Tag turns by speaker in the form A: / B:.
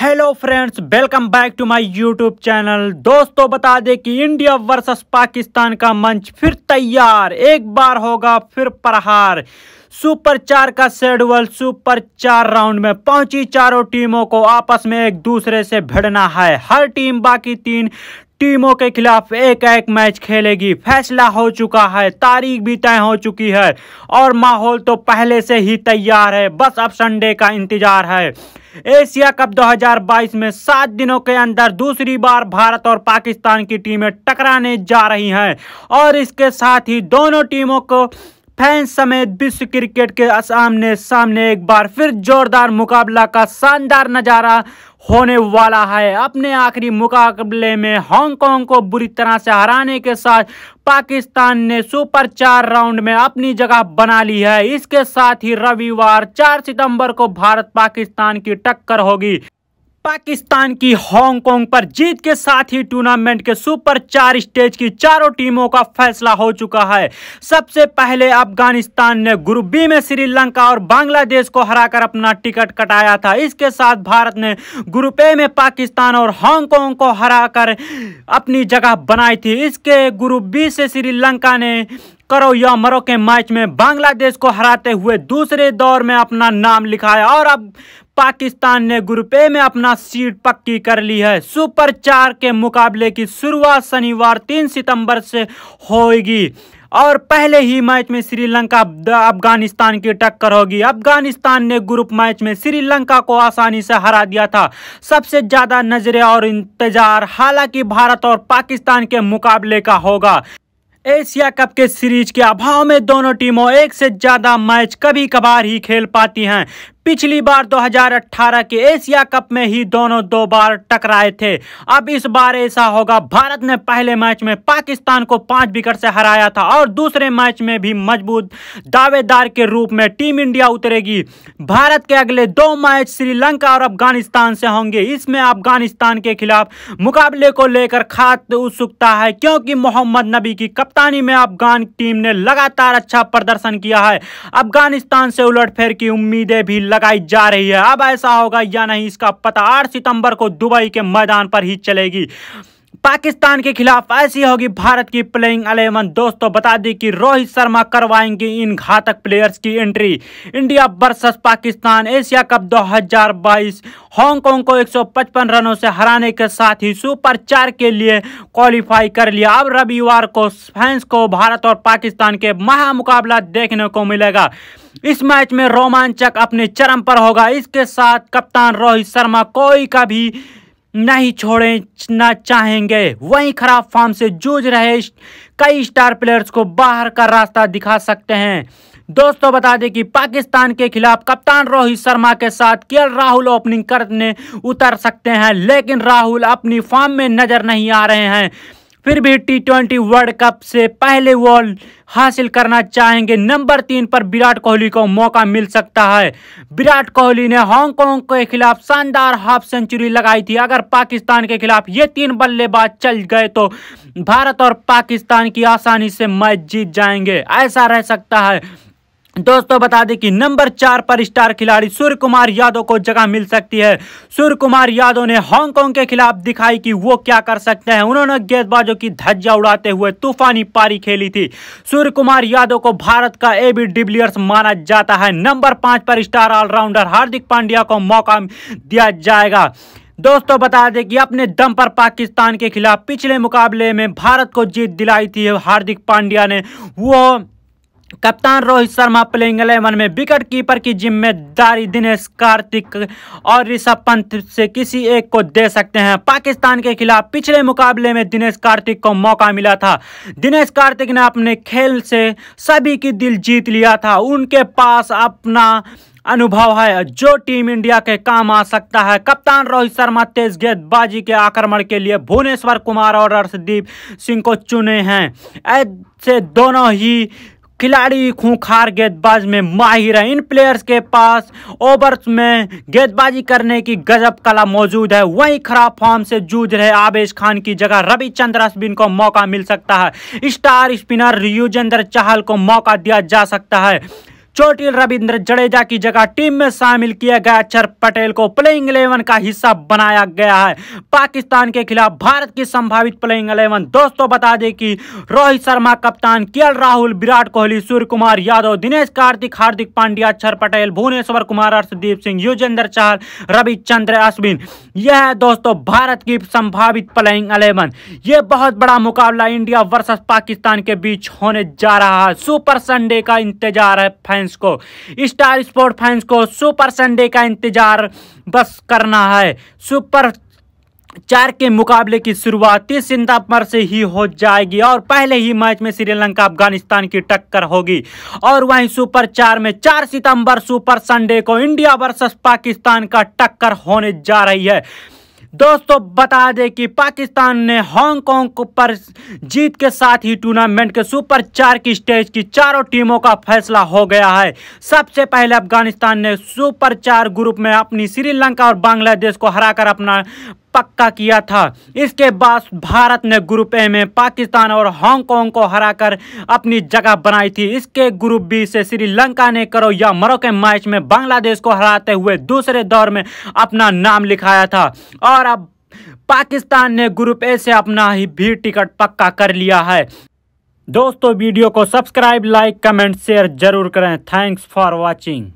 A: hello friends welcome back to my YouTube channel दोस्तों बता दें कि इंडिया वर्सेस पाकिस्तान का मंच फिर तैयार एक बार होगा फिर प्रहार सुपर चार का शेड्यूल सुपर चार राउंड में पहुंची चारों टीमों को आपस में एक दूसरे से भिड़ना है हर टीम बाकी तीन टीमों के खिलाफ एक एक मैच खेलेगी फैसला हो चुका है तारीख भी तय हो चुकी है और माहौल तो पहले से ही तैयार है बस अब संडे का इंतजार है एशिया कप 2022 में सात दिनों के अंदर दूसरी बार भारत और पाकिस्तान की टीमें टकराने जा रही हैं और इसके साथ ही दोनों टीमों को फैंस समेत विश्व क्रिकेट के सामने सामने एक बार फिर जोरदार मुकाबला का शानदार नज़ारा होने वाला है अपने आखिरी मुकाबले में हांगकांग को बुरी तरह से हराने के साथ पाकिस्तान ने सुपर चार राउंड में अपनी जगह बना ली है इसके साथ ही रविवार 4 सितंबर को भारत पाकिस्तान की टक्कर होगी पाकिस्तान की हांगकांग पर जीत के साथ ही टूर्नामेंट के सुपर चार स्टेज की चारों टीमों का फैसला हो चुका है सबसे पहले अफगानिस्तान ने ग्रुप बी में श्रीलंका और बांग्लादेश को हराकर अपना टिकट कटाया था इसके साथ भारत ने ग्रुप ए में पाकिस्तान और हांगकांग को हराकर अपनी जगह बनाई थी इसके ग्रुप बी से श्रीलंका ने करो या मरो के मैच में बांग्लादेश को हराते हुए दूसरे दौर में अपना नाम लिखाया और अब पाकिस्तान ने ग्रुप ए में अपना सीट पक्की कर ली है सुपर चार के मुकाबले की शुरुआत शनिवार तीन सितंबर से होगी और पहले ही मैच में श्रीलंका अफगानिस्तान की टक्कर होगी अफगानिस्तान ने ग्रुप मैच में श्रीलंका को आसानी से हरा दिया था सबसे ज़्यादा नज़रें और इंतज़ार हालांकि भारत और पाकिस्तान के मुकाबले का होगा एशिया कप के सीरीज के अभाव में दोनों टीमों एक से ज़्यादा मैच कभी कभार ही खेल पाती हैं पिछली बार 2018 के एशिया कप में ही दोनों दो बार टकराए थे अब इस बार ऐसा होगा भारत ने पहले मैच में पाकिस्तान को पांच विकेट से हराया था और दूसरे मैच में भी मजबूत दावेदार के रूप में टीम इंडिया उतरेगी भारत के अगले दो मैच श्रीलंका और अफगानिस्तान से होंगे इसमें अफगानिस्तान के खिलाफ मुकाबले को लेकर खास उत्सुकता है क्योंकि मोहम्मद नबी की कप्तानी में अफगान टीम ने लगातार अच्छा प्रदर्शन किया है अफगानिस्तान से उलटफेर की उम्मीदें भी लग लगाई जा रही है अब ऐसा होगा या नहीं इसका पता आठ सितंबर को दुबई के मैदान पर ही चलेगी पाकिस्तान के खिलाफ ऐसी होगी भारत की प्लेइंग अलेवन दोस्तों बता दें कि रोहित शर्मा करवाएंगे इन घातक प्लेयर्स की entry India versus Pakistan Asia cup 2022 Hong Kong को 155 रनों से हराने के साथ ही सुपर चार के लिए क्वालिफाई कर लिया अब रविवार को फैंस को भारत और पाकिस्तान के महामुकाबला देखने को मिलेगा इस मैच में रोमांचक अपने चरम पर होगा इसके साथ कप्तान रोहित शर्मा कोई का भी नहीं छोड़ना चाहेंगे वहीं खराब फॉर्म से जूझ रहे कई स्टार प्लेयर्स को बाहर का रास्ता दिखा सकते हैं दोस्तों बता दें कि पाकिस्तान के खिलाफ कप्तान रोहित शर्मा के साथ के राहुल ओपनिंग करने उतर सकते हैं लेकिन राहुल अपनी फॉर्म में नजर नहीं आ रहे हैं फिर भी टी ट्वेंटी वर्ल्ड कप से पहले वॉल हासिल करना चाहेंगे नंबर तीन पर विराट कोहली को मौका मिल सकता है विराट कोहली ने हांगकांग के खिलाफ शानदार हाफ सेंचुरी लगाई थी अगर पाकिस्तान के खिलाफ ये तीन बल्लेबाज चल गए तो भारत और पाकिस्तान की आसानी से मैच जीत जाएंगे ऐसा रह सकता है दोस्तों बता दें कि नंबर चार पर स्टार खिलाड़ी सूर्य कुमार यादव को जगह मिल सकती है सूर्य कुमार यादव ने हांगकांग के खिलाफ दिखाई कि वो क्या कर सकते हैं उन्होंने गेंदबाजों की धज्जा उड़ाते हुए तूफानी पारी खेली थी सूर्य कुमार यादव को भारत का ए बी डिविलियर्स माना जाता है नंबर पांच पर स्टार ऑलराउंडर हार्दिक पांड्या को मौका दिया जाएगा दोस्तों बता दें कि अपने दम पर पाकिस्तान के खिलाफ पिछले मुकाबले में भारत को जीत दिलाई थी हार्दिक पांड्या ने वो कप्तान रोहित शर्मा प्लेइंग इलेवन में विकेट कीपर की जिम्मेदारी दिनेश कार्तिक और ऋषभ पंत से किसी एक को दे सकते हैं पाकिस्तान के खिलाफ पिछले मुकाबले में दिनेश कार्तिक को मौका मिला था दिनेश कार्तिक ने अपने खेल से सभी की दिल जीत लिया था उनके पास अपना अनुभव है जो टीम इंडिया के काम आ सकता है कप्तान रोहित शर्मा तेज गेंदबाजी के आक्रमण के लिए भुवनेश्वर कुमार और अर्षदीप सिंह को चुने हैं ऐसे दोनों ही खिलाड़ी खूंखार गेंदबाज में माहिर है इन प्लेयर्स के पास ओवर्स में गेंदबाजी करने की गजब कला मौजूद है वहीं खराब फॉर्म से जूझ रहे आबेश खान की जगह रविचंद्र अश्विन को मौका मिल सकता है स्टार स्पिनर युजेंद्र चहल को मौका दिया जा सकता है चोटिल रविंद्र जडेजा की जगह टीम में शामिल किया गया अक्षर पटेल को प्लेइंग इलेवन का हिस्सा बनाया गया है पाकिस्तान के खिलाफ भारत की संभावित प्लेइंग इलेवन दोस्तों बता दें कि रोहित शर्मा कप्तान के राहुल विराट कोहली सूर्य कुमार यादव दिनेश कार्तिक हार्दिक पांड्या अक्षर पटेल भुवनेश्वर कुमार अर्षदीप सिंह युजेंद्र चहल रविचंद्र अश्विन यह है दोस्तों भारत की संभावित प्लेइंग अलेवन ये बहुत बड़ा मुकाबला इंडिया वर्सेस पाकिस्तान के बीच होने जा रहा है सुपर संडे का इंतजार है फैंस फैंस को स्टार स्पोर्ट फैंस को सुपर संडे का इंतजार बस करना है सुपर चार के मुकाबले की शुरुआत तीस सितंबर से ही हो जाएगी और पहले ही मैच में श्रीलंका अफगानिस्तान की टक्कर होगी और वहीं सुपर चार में चार सितंबर सुपर संडे को इंडिया वर्सेस पाकिस्तान का टक्कर होने जा रही है दोस्तों बता दें कि पाकिस्तान ने हांगकांग पर जीत के साथ ही टूर्नामेंट के सुपर चार की स्टेज की चारों टीमों का फैसला हो गया है सबसे पहले अफगानिस्तान ने सुपर चार ग्रुप में अपनी श्रीलंका और बांग्लादेश को हराकर अपना पक्का किया था इसके बाद भारत ने ग्रुप ए में पाकिस्तान और हांगकांग को हराकर अपनी जगह बनाई थी इसके ग्रुप बी से श्रीलंका ने करो या मरो के मैच में बांग्लादेश को हराते हुए दूसरे दौर में अपना नाम लिखाया था और अब पाकिस्तान ने ग्रुप ए से अपना ही भी टिकट पक्का कर लिया है दोस्तों वीडियो को सब्सक्राइब लाइक कमेंट शेयर जरूर करें थैंक्स फॉर वॉचिंग